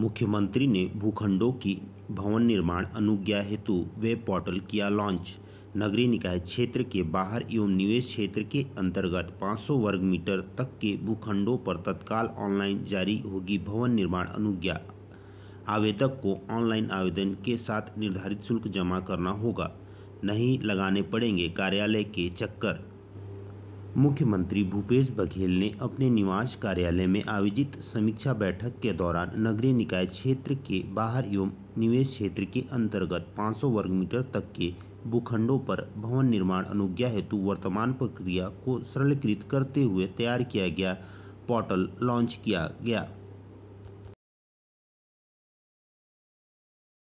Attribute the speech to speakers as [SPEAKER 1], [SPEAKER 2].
[SPEAKER 1] मुख्यमंत्री ने भूखंडों की भवन निर्माण अनुज्ञा हेतु वेब पोर्टल किया लॉन्च नगरीय निकाय क्षेत्र के बाहर एवं निवेश क्षेत्र के अंतर्गत 500 वर्ग मीटर तक के भूखंडों पर तत्काल ऑनलाइन जारी होगी भवन निर्माण अनुज्ञा आवेदक को ऑनलाइन आवेदन के साथ निर्धारित शुल्क जमा करना होगा नहीं लगाने पड़ेंगे कार्यालय के चक्कर मुख्यमंत्री भूपेश बघेल ने अपने निवास कार्यालय में आयोजित समीक्षा बैठक के दौरान नगरीय निकाय क्षेत्र के बाहर एवं निवेश क्षेत्र के अंतर्गत 500 वर्ग मीटर तक के भूखंडों पर भवन निर्माण अनुज्ञा हेतु वर्तमान प्रक्रिया को सरलीकृत करते हुए तैयार किया गया पोर्टल लॉन्च किया गया